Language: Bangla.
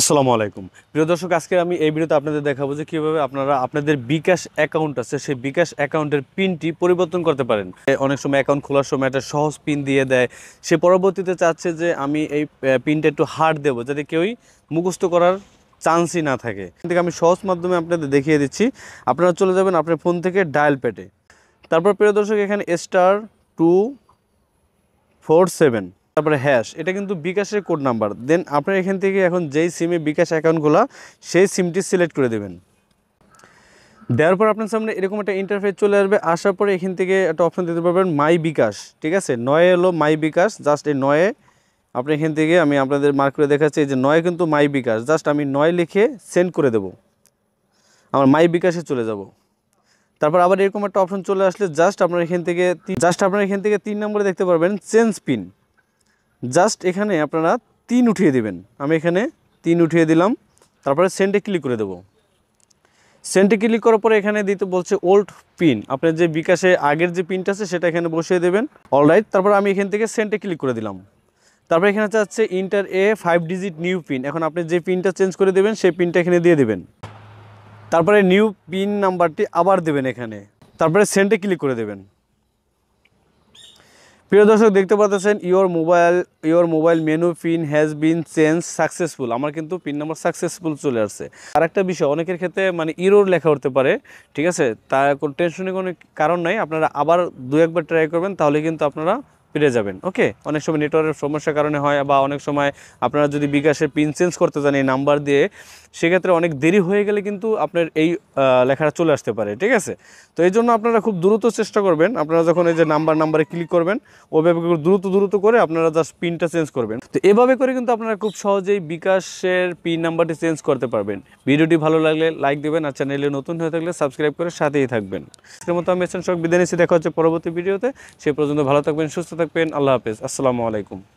আসসালামু আলাইকুম প্রিয় দর্শক আজকে আমি এই ভিডিওতে আপনাদের দেখাবো যে কীভাবে আপনারা আপনাদের বিকাশ অ্যাকাউন্ট আছে সেই বিকাশ অ্যাকাউন্টের পিনটি পরিবর্তন করতে পারেন অনেক সময় অ্যাকাউন্ট খোলার সময় একটা সহজ পিন দিয়ে দেয় সে পরবর্তীতে চাচ্ছে যে আমি এই পিনটা একটু হার্ড দেবো যাতে কেউই মুখস্থ করার চান্সই না থাকে থেকে আমি সহজ মাধ্যমে আপনাদের দেখিয়ে দিচ্ছি আপনারা চলে যাবেন আপনার ফোন থেকে ডায়াল পেটে তারপর প্রিয় দর্শক এখানে স্টার টু ফোর সেভেন তারপরে হ্যাশ এটা কিন্তু বিকাশের কোড নাম্বার দেন আপনার এখান থেকে এখন যেই সিমে বিকাশ অ্যাকাউন্টগুলো সেই সিমটি সিলেক্ট করে দেবেন দেওয়ার পর আপনার সামনে এরকম একটা ইন্টারফেস চলে আসবে আসার পর এখান থেকে একটা অপশন দিতে পারবেন মাই বিকাশ ঠিক আছে নয়ে এলো মাই বিকাশ জাস্ট এই নয়ে আপনি এখান থেকে আমি আপনাদের মার্ক করে দেখাচ্ছি যে নয় কিন্তু মাই বিকাশ জাস্ট আমি নয় লিখে সেন্ড করে দেব আমার মাই বিকাশে চলে যাব তারপর আবার এরকম একটা অপশন চলে আসলে জাস্ট আপনার এখান থেকে জাস্ট আপনার এখান থেকে তিন নম্বরে দেখতে পারবেন চেঞ্জ পিন জাস্ট এখানে আপনারা তিন উঠিয়ে দেবেন আমি এখানে তিন উঠিয়ে দিলাম তারপরে সেন্টে ক্লিক করে দেবো সেন্টে ক্লিক করার পরে এখানে দিতে বলছে ওল্ড পিন আপনার যে বিকাশে আগের যে পিনটা আছে সেটা এখানে বসিয়ে দেবেন অলরাইট তারপর আমি এখান থেকে সেন্টে ক্লিক করে দিলাম তারপর এখানে চাচ্ছে enter a five digit new pin এখন আপনি যে পিনটা চেঞ্জ করে দেবেন সেই পিনটা এখানে দিয়ে দেবেন তারপরে নিউ পিন নাম্বারটি আবার দেবেন এখানে তারপরে সেন্টে ক্লিক করে দেবেন প্রিয় দর্শক দেখতে পাচ্ছেন your mobile your mobile menu pin has been change successful আমার কিন্তু পিন নাম্বার সাকসেসফুল চলে আসছে আর একটা বিষয় অনেকের ক্ষেত্রে মানে ইরোর লেখা হতে পারে ঠিক আছে তার কোনো টেনশনের কোনো কারণ নাই আপনারা আবার দু একবার ট্রাই করবেন তাহলে কিন্তু আপনারা ফিরে যাবেন ওকে অনেক সময় নেটওয়ার্কের সমস্যার কারণে হয় বা অনেক সময় আপনারা যদি বিকাশের পিন চেঞ্জ করতে চান এই নাম্বার দিয়ে সেক্ষেত্রে অনেক দেরি হয়ে গেলে কিন্তু আপনার এই লেখাটা চলে আসতে পারে ঠিক আছে তো এই জন্য আপনারা খুব দ্রুত চেষ্টা করবেন আপনারা যখন এই যে নাম্বার নাম্বারে ক্লিক করবেন ওভাবে দ্রুত দ্রুত করে আপনারা জাস্ট পিনটা চেঞ্জ করবেন তো এভাবে করে কিন্তু আপনারা খুব সহজেই বিকাশের পিন নাম্বারটি চেঞ্জ করতে পারবেন ভিডিওটি ভালো লাগলে লাইক দেবেন আর চ্যানেলে নতুন হয়ে থাকলে সাবস্ক্রাইব করে সাথেই থাকবেন আজকের মতো আমি এসেন সব বিদায় নিচ্ছি দেখা হচ্ছে পরবর্তী ভিডিওতে সে পর্যন্ত ভালো থাকবেন সুস্থ থাকবেন থাকবেন আল্লাহ হাফেজ আসসালামু আলাইকুম